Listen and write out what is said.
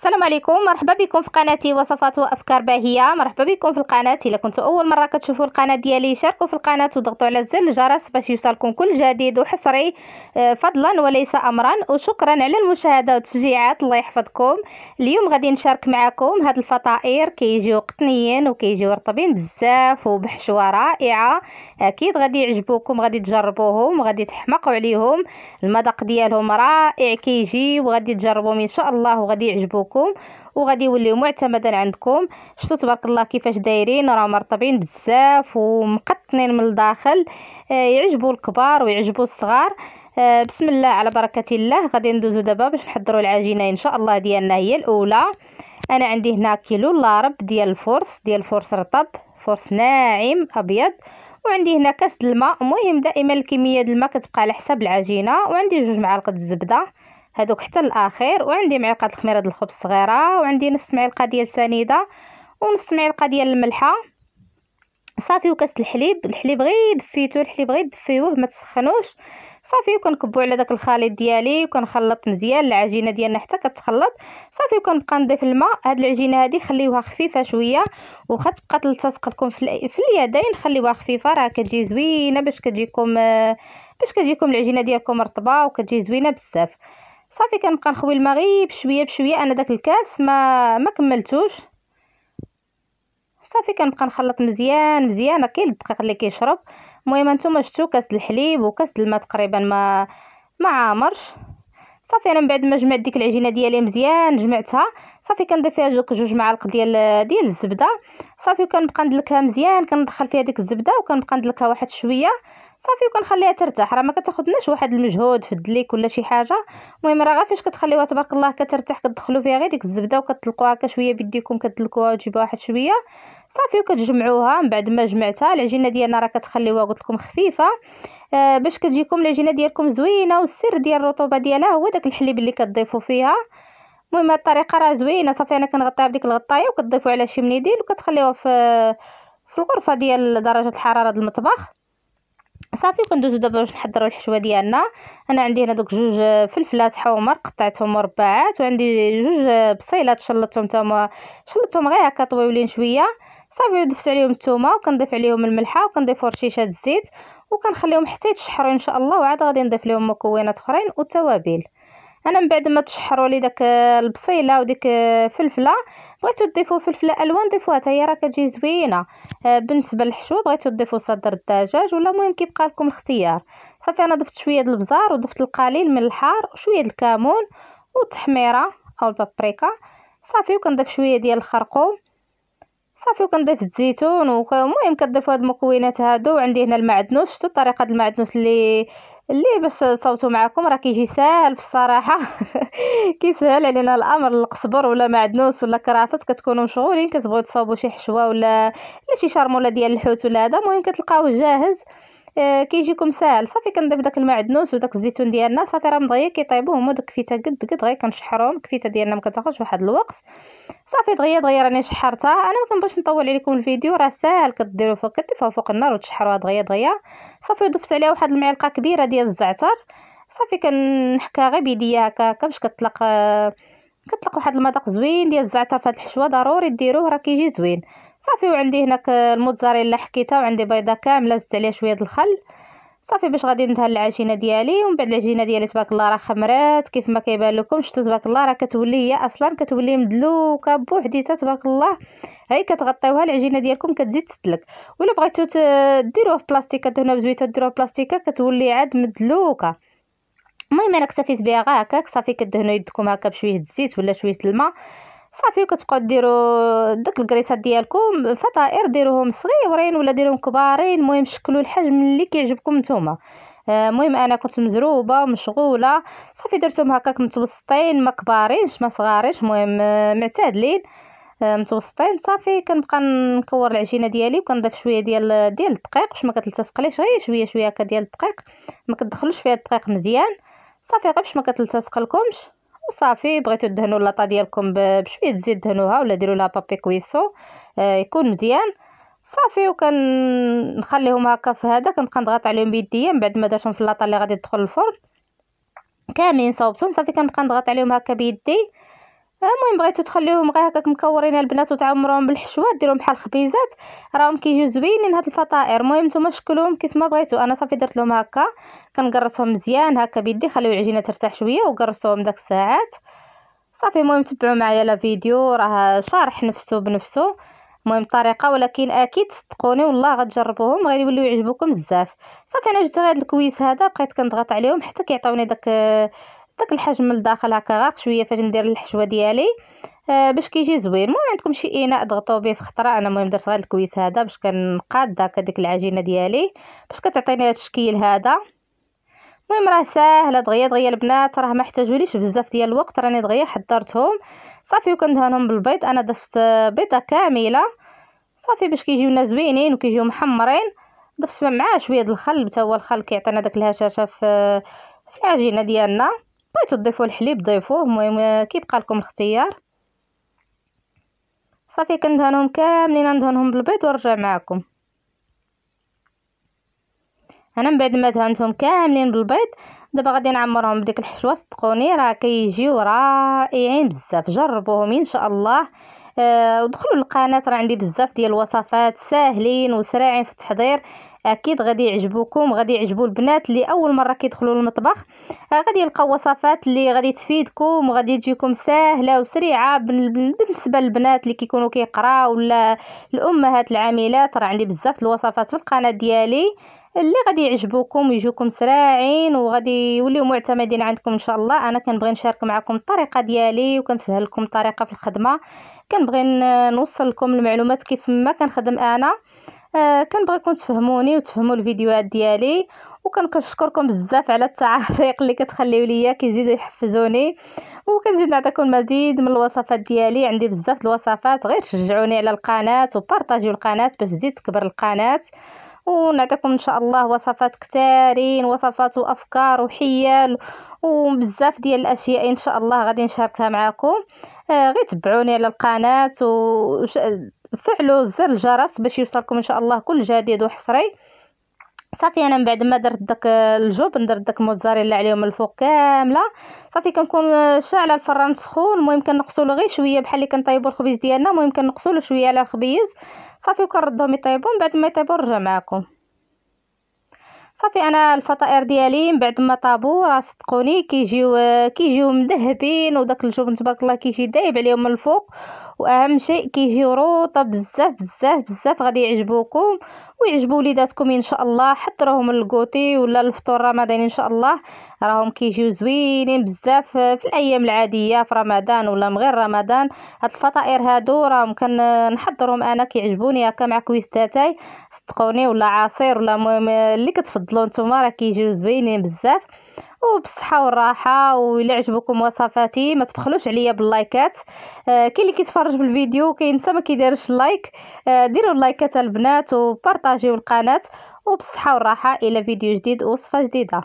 السلام عليكم مرحبا بكم في قناتي وصفات وافكار باهيه مرحبا بكم في القناه الا كنتوا اول مره كتشوفوا القناه ديالي شاركوا في القناه وضغطوا على زر الجرس باش يوصلكم كل جديد وحصري آه، فضلا وليس امرا وشكرا على المشاهده والتشجيعات الله يحفظكم اليوم غادي نشارك معكم هاد الفطائر كيجيو قطنيين وكيجيو رطبين بزاف وبحشوه رائعه اكيد غادي يعجبوكم غادي تجربوهم وغادي تحمقوا عليهم المذاق ديالهم رائع كيجي وغادي تجربوهم ان شاء الله وغادي يعجبوكم ديالكم وغادي يوليو معتمدا عندكم شفتوا تبارك الله كيفاش دايرين راه مرطبين بزاف ومقطنين من الداخل آه، يعجبوا الكبار ويعجبوا الصغار آه، بسم الله على بركه الله غادي ندوزو دابا باش نحضروا العجينه ان شاء الله ديالنا هي الاولى انا عندي هنا كيلو لارب ديال الفرس ديال الفرس رطب فرس ناعم ابيض وعندي هنا كاس الماء المهم دائما الكميه ديال الماء كتبقى على حساب العجينه وعندي جوج معالق الزبده هادوك حتى الاخير وعندي معلقه الخميره ديال الخبز صغيره وعندي نص معلقه ديال سنيده ونص معلقه ديال الملحه صافي وكاس الحليب الحليب غير دفيته الحليب غير دفيوه ما تسخنوش صافي وكنكبو على داك الخليط ديالي وكنخلط مزيان العجينه ديالنا حتى كتخلط صافي وكنبقى نضيف الماء هاد العجينه هادي خليوها خفيفه شويه واخا تبقى تلتصق لكم في, في اليدين خليوها خفيفه راه كتجي زوينه باش كتجيكم باش كتجيكم العجينه ديالكم رطبه وكتجي زوينه بزاف صافي كنبقى نخوي الماء غير بشويه بشويه انا داك الكاس ما ما كملتوش صافي كنبقى نخلط مزيان مزيان كاين الدقيق اللي كيشرب المهم انتم شفتوا كاس الحليب وكاس الماء تقريبا ما ما عامرش صافي انا من بعد ما جمعت ديك العجينه ديالي مزيان جمعتها صافي كنضيف فيها جوج جوج معالق ديال ديال الزبده صافي وكنبقى ندلكها مزيان كندخل فيها ديك الزبده وكنبقى ندلكها واحد شويه صافي وكنخليها ترتاح راه ما كتاخذناش واحد المجهود في الدليك ولا شي حاجه المهم راه غير فاش كتخليوها تبارك الله كترتاح كتدخلوا فيها غير ديك الزبده وكتطلقوها كشويه بيديكم كتدلكوها وتجيبوها واحد شويه صافي وكتجمعوها من بعد ما جمعتها العجينه ديالنا راه كتخليوها قلت لكم خفيفه آه باش كتجيكم العجينه ديالكم زوينه والسر ديال الرطوبه ديالها هو داك الحليب اللي كتضيفوا فيها المهم هاد الطريقه راه زوينه صافي انا كنغطيها بديك الغطايه وكتضيفوا على شي منديل وكتخليوها في في الغرفه ديال درجه الحراره ديال المطبخ صافي كندوزو دابا باش نحضروا الحشوه ديالنا انا عندي هنا دوك جوج فلفلات حمر قطعتهم مربعات وعندي جوج بصيلات شلطتهم تما شلطتهم غير هكا طويولين شويه صافي ضفت عليهم الثومه وكنضيف عليهم الملحه وكنضيف رشيشه الزيت وكنخليهم حتى يتشحروا ان شاء الله وعاد غادي نضيف لهم مكونات اخرين والتوابل انا من بعد ما تشحروا لي داك البصيله وديك الفلفله بغيتو تضيفوا فلفله الوان ضيفوها حتى هي راه كتجي زوينه آه، بالنسبه للحشو بغيتو تضيفوا صدر الدجاج ولا المهم كيبقى لكم الاختيار صافي انا ضفت شويه ديال البزار وضفت القليل من الحار وشويه ديال الكمون والتحميره او البابريكا صافي وكنضيف شويه ديال الخرقوم صافي وكنضيف الزيتون المهم كنضيف هاد المكونات هادو وعندي هنا المعدنوس شفتوا طريقه المعدنوس اللي اللي باش صوتو معكم راه كيجي ساهل بصراحه كيسهل علينا الامر القصبر ولا معدنوس ولا كرافس كتكونوا مشغولين كتبغيو تصاوبوا شي حشوه ولا لا شي شرموله ديال الحوت ولا هذا المهم كتلقاوه جاهز آه، كيجيكم ساهل صافي كنضيف داك المعدنوس وداك الزيتون ديالنا صافي راه مضيق كيطيبو هما دوك كفيته قد قد غير كنشحرهم كفيته ديالنا ما كتاخذش واحد الوقت صافي دغيا دغيا راني شحرتها انا ما كنبغيش نطول عليكم الفيديو راه ساهل كديروا فوق كتفوا فوق النار وتشحروها دغيا دغيا صافي ضفت عليها واحد المعلقه كبيره ديال الزعتر صافي كنحكها غير بيديا هكا هكا باش كطلق آه كتلقى واحد المذاق زوين ديال الزعتر فهاد الحشوه ضروري ديروه راه كيجي زوين صافي وعندي هناك الموتزاريلا حكيتها وعندي بيضه كامله زدت عليها شويه ديال الخل صافي باش غادي ندهن العجينه ديالي ومن بعد العجينه ديالي تبارك الله راه خمرات كيف ما كيبان لكم شفتوا تبارك الله راه كتولي هي اصلا كتولي مدلوكه بوحديتها تبارك الله هاي كتغطيوها العجينه ديالكم كتزيد تتلك ولا بغيتو ديروها في بلاستيكه كدهنوها بزويته ديروها بلاستيكه كتولي عاد مدلوكه المهم انا اكتفيت بها غا هكاك صافي كدهنوا يدكم هكا بشويه الزيت ولا شويه الماء صافي وكتبقاو ديروا داك الكريسات ديالكم فطائر ديروهم صغيورين ولا ديروهم كبارين المهم شكلوا الحجم اللي كيعجبكم نتوما آه، المهم انا كنت مزروبه مشغوله صافي درتهم هكاك متوسطين ما كبارينش ما صغارينش المهم آه، معتدلين آه، متوسطين صافي كنبقى نكور العجينه ديالي وكنضيف شويه ديال ديال الدقيق باش ما كتلتصقليش غير شويه شويه هكا ديال الدقيق ما كتدخلوش فيها الدقيق مزيان صافي غير باش ما كتلتصقلكمش وصافي بغيتو تدهنوا اللاطه ديالكم بشويه زيت دهنوها ولا ديروا لها بابي كويسو آه يكون مزيان صافي وكنخليهم هكا في هذا كنبقى نضغط عليهم بيديا من بعد ما درتهم في اللاطه اللي غادي تدخل الفرن كاملين صوبتهم صافي كنبقى نضغط عليهم هكا بيدي المهم بغيتو تخليوهم غير هكاك مكورين البنات وتعمروهم بالحشوات ديروهم بحال خبيزات راهم كيجيو زوينين هاد الفطائر المهم نتوما شكلوهم كيف ما بغيتو انا صافي درت لهم هكا كنقرصهم مزيان هكا بيدي خليو العجينه ترتاح شويه وقرصوهم داك الساعات صافي المهم تبعوا معايا لا فيديو راه شارح نفسه بنفسه المهم الطريقه ولكن اكيد صدقوني والله غتجربوهم غادي يوليو يعجبوكم بزاف صافي انا جبت غير الكويس هذا بقيت كنضغط عليهم حتى كيعطيوني داك داك الحجم من الداخل هكا غاق شويه فاش ندير الحشوه ديالي آه باش كيجي زوين المهم عندكم شي اناء ضغطوا به في خطره انا المهم درت غير الكويس هذا باش كنقاد داك ديك العجينه ديالي باش كتعطيني هذا الشكل هذا المهم راه ساهله دغيا دغيا البنات راه ما احتاجوليش بزاف ديال الوقت راني دغيا حضرتهم صافي وكندهنهم بالبيض انا ضفت بيضه كامله صافي باش كيجيونا زوينين وكيجيو محمرين ضفت معاه شويه الخل حتى هو الخل كيعطينا داك الهشاشه في آه، في العجينه ديالنا بغيتو تضيفوا الحليب ضيفوه المهم كيبقى لكم الاختيار صافي كندهنهم كاملين ندهنهم بالبيض ونرجع معكم انا من بعد ما دهنتهم كاملين بالبيض دابا غادي نعمرهم بديك الحشوه صدقوني راه كيجيو رائعين بزاف جربوهم ان شاء الله آه، ودخلوا للقناه راه عندي بزاف ديال الوصفات ساهلين وسريعين في التحضير اكيد غادي يعجبوكم غادي يعجبوا البنات اللي اول مره كيدخلوا للمطبخ آه، غادي يلقاو وصفات اللي غادي تفيدكم وغادي تجيكم ساهله وسريعه بالنسبه للبنات اللي كيكونوا كيقراو ولا الامهات العاملات راه عندي بزاف الوصفات في القناه ديالي اللي غادي يعجبوكم ويجوكم سراعين وغادي يوليو معتمدين عندكم ان شاء الله انا كنبغي نشارك معكم الطريقه ديالي وكنسهل لكم الطريقه في الخدمه كنبغي نوصل لكم المعلومات كيف ما كنخدم انا آه كنبغيكم تفهموني وتفهموا الفيديوهات ديالي وكنشكركم بزاف على التعليق اللي كتخليو ليا كيزيد يحفزوني وكنزيد نعطيكم المزيد من الوصفات ديالي عندي بزاف الوصفات غير شجعوني على القناه وبارطاجيو القناه باش تزيد تكبر القناه ونعطيكم ان شاء الله وصفات كتارين وصفات وافكار وحيال وبزاف ديال الاشياء ان شاء الله غادي نشاركها معكم آه غير تبعوني على القناه وفعلوا زر الجرس باش يوصلكم ان شاء الله كل جديد وحصري صافي انا من بعد ما درت داك الجوب درت داك الموتزاريلا عليهم الفوق كامله صافي كنكون شاعله الفران سخون المهم كنقصوا له غير شويه بحال اللي كنطيبوا الخبيز ديالنا المهم كنقصوا له شويه على الخبيز صافي وكنردهم يطيبوا من بعد ما يطيبوا نرجع معكم صافي انا الفطائر ديالي من بعد ما طابو راه صدقوني كيجيو كيجيو مذهبين وداك الجبن تبارك الله كيجي دايب عليهم من الفوق واهم شيء كيجيو روطه بزاف بزاف بزاف غادي يعجبوكم ويعجبوا وليداتكم ان شاء الله حضروهم للكوتي ولا الفطور رمضاني ان شاء الله راهم كيجيو زوينين بزاف في الايام العاديه في رمضان ولا من غير رمضان هاد الفطائر هادو راهم كنحضرهم انا كيعجبوني هكا مع كويستاتاي صدقوني ولا عصير ولا المهم اللي كتفضلوا نتوما راه كيجيو زوينين بزاف وبالصحه والراحه ولا وصفاتي ما تبخلوش عليا باللايكات آه كاين اللي كيتفرج بالفيديو كينسى ما كيديرش لايك آه ديروا اللايكات البنات وبارطاجيو القناه وبالصحه والراحه الى فيديو جديد وصفه جديده